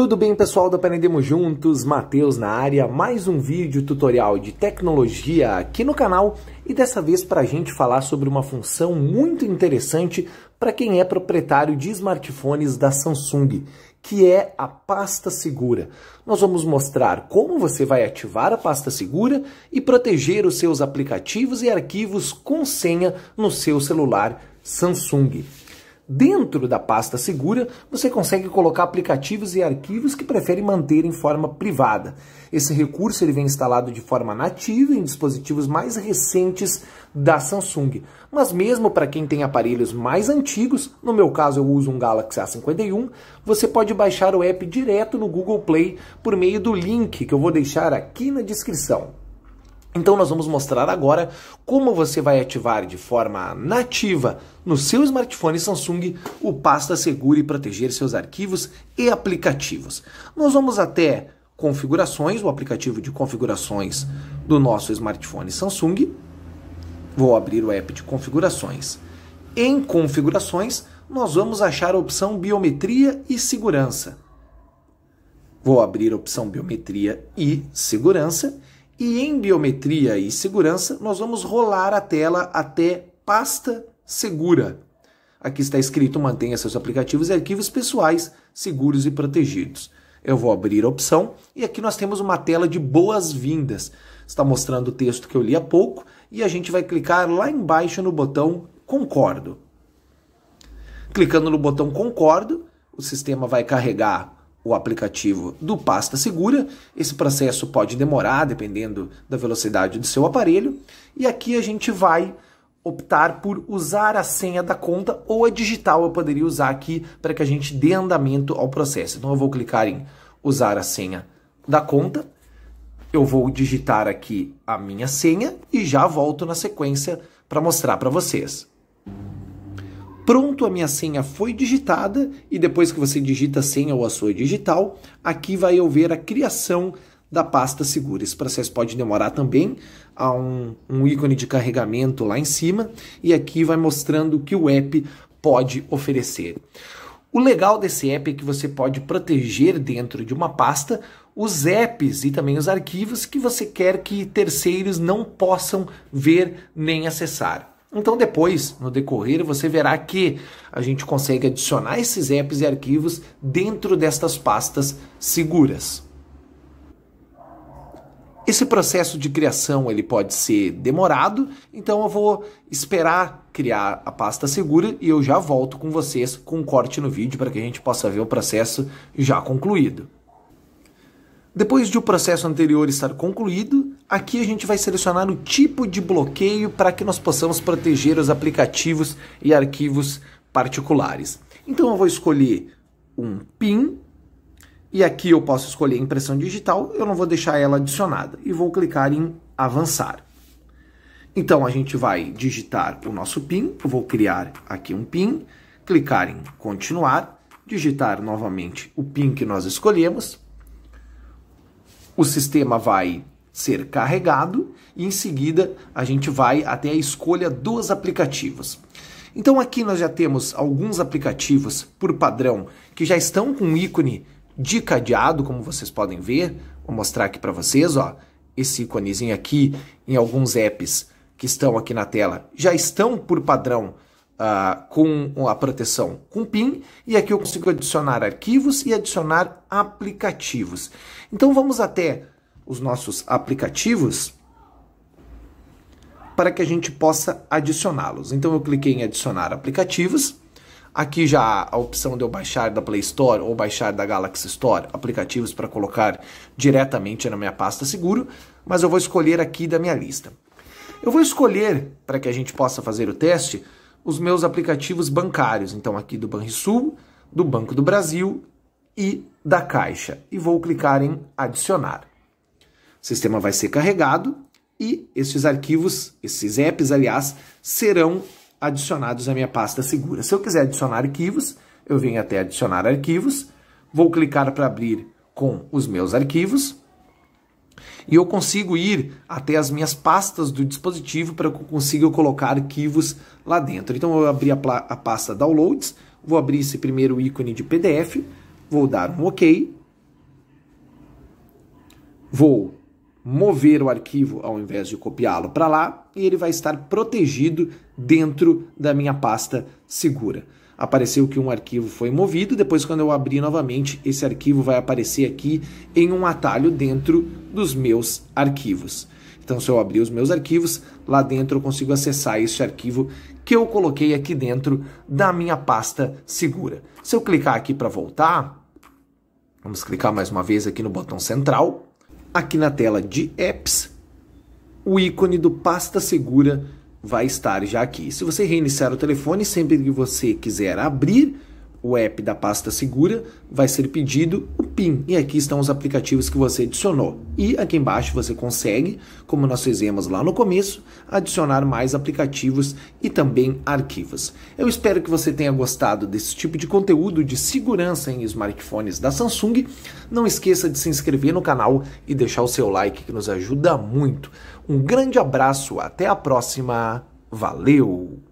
Tudo bem, pessoal do Aprendemos Juntos? Matheus na área, mais um vídeo tutorial de tecnologia aqui no canal e dessa vez para a gente falar sobre uma função muito interessante para quem é proprietário de smartphones da Samsung, que é a pasta segura. Nós vamos mostrar como você vai ativar a pasta segura e proteger os seus aplicativos e arquivos com senha no seu celular Samsung. Dentro da pasta segura, você consegue colocar aplicativos e arquivos que prefere manter em forma privada. Esse recurso ele vem instalado de forma nativa em dispositivos mais recentes da Samsung. Mas mesmo para quem tem aparelhos mais antigos, no meu caso eu uso um Galaxy A51, você pode baixar o app direto no Google Play por meio do link que eu vou deixar aqui na descrição. Então nós vamos mostrar agora como você vai ativar de forma nativa no seu smartphone Samsung o Pasta Seguro e proteger seus arquivos e aplicativos. Nós vamos até configurações, o aplicativo de configurações do nosso smartphone Samsung. Vou abrir o app de configurações. Em configurações, nós vamos achar a opção biometria e segurança. Vou abrir a opção biometria e segurança e em biometria e segurança, nós vamos rolar a tela até pasta segura. Aqui está escrito mantenha seus aplicativos e arquivos pessoais seguros e protegidos. Eu vou abrir a opção e aqui nós temos uma tela de boas-vindas. Está mostrando o texto que eu li há pouco e a gente vai clicar lá embaixo no botão concordo. Clicando no botão concordo, o sistema vai carregar o aplicativo do Pasta Segura. Esse processo pode demorar dependendo da velocidade do seu aparelho. E aqui a gente vai optar por usar a senha da conta ou a digital eu poderia usar aqui para que a gente dê andamento ao processo. Então eu vou clicar em usar a senha da conta. Eu vou digitar aqui a minha senha e já volto na sequência para mostrar para vocês. Pronto, a minha senha foi digitada e depois que você digita a senha ou a sua digital, aqui vai eu ver a criação da pasta segura. Esse processo pode demorar também, há um, um ícone de carregamento lá em cima e aqui vai mostrando o que o app pode oferecer. O legal desse app é que você pode proteger dentro de uma pasta os apps e também os arquivos que você quer que terceiros não possam ver nem acessar. Então depois, no decorrer, você verá que a gente consegue adicionar esses apps e arquivos dentro destas pastas seguras. Esse processo de criação ele pode ser demorado, então eu vou esperar criar a pasta segura e eu já volto com vocês com um corte no vídeo para que a gente possa ver o processo já concluído. Depois de o processo anterior estar concluído, aqui a gente vai selecionar o tipo de bloqueio para que nós possamos proteger os aplicativos e arquivos particulares. Então eu vou escolher um PIN e aqui eu posso escolher impressão digital, eu não vou deixar ela adicionada e vou clicar em avançar. Então a gente vai digitar o nosso PIN, eu vou criar aqui um PIN, clicar em continuar, digitar novamente o PIN que nós escolhemos o sistema vai ser carregado e em seguida a gente vai até a escolha dos aplicativos. Então aqui nós já temos alguns aplicativos por padrão que já estão com um ícone de cadeado, como vocês podem ver. Vou mostrar aqui para vocês, ó, esse íconezinho aqui em alguns apps que estão aqui na tela já estão por padrão uh, com a proteção com PIN e aqui eu consigo adicionar arquivos e adicionar aplicativos. Então vamos até os nossos aplicativos para que a gente possa adicioná-los. Então eu cliquei em adicionar aplicativos. Aqui já a opção de eu baixar da Play Store ou baixar da Galaxy Store aplicativos para colocar diretamente na minha pasta seguro, mas eu vou escolher aqui da minha lista. Eu vou escolher, para que a gente possa fazer o teste, os meus aplicativos bancários. Então, aqui do Banrisul, do Banco do Brasil e da Caixa. E vou clicar em adicionar. O sistema vai ser carregado e esses arquivos, esses apps, aliás, serão adicionados à minha pasta segura. Se eu quiser adicionar arquivos, eu venho até adicionar arquivos, vou clicar para abrir com os meus arquivos, e eu consigo ir até as minhas pastas do dispositivo para que eu consiga colocar arquivos lá dentro. Então eu abri a, a pasta Downloads, vou abrir esse primeiro ícone de PDF, vou dar um OK, vou mover o arquivo ao invés de copiá-lo para lá e ele vai estar protegido dentro da minha pasta segura apareceu que um arquivo foi movido. Depois, quando eu abrir novamente, esse arquivo vai aparecer aqui em um atalho dentro dos meus arquivos. Então, se eu abrir os meus arquivos, lá dentro eu consigo acessar esse arquivo que eu coloquei aqui dentro da minha pasta segura. Se eu clicar aqui para voltar, vamos clicar mais uma vez aqui no botão central. Aqui na tela de apps, o ícone do pasta segura vai estar já aqui. Se você reiniciar o telefone, sempre que você quiser abrir o app da pasta segura, vai ser pedido o PIN. E aqui estão os aplicativos que você adicionou. E aqui embaixo você consegue, como nós fizemos lá no começo, adicionar mais aplicativos e também arquivos. Eu espero que você tenha gostado desse tipo de conteúdo de segurança em smartphones da Samsung. Não esqueça de se inscrever no canal e deixar o seu like que nos ajuda muito. Um grande abraço, até a próxima. Valeu!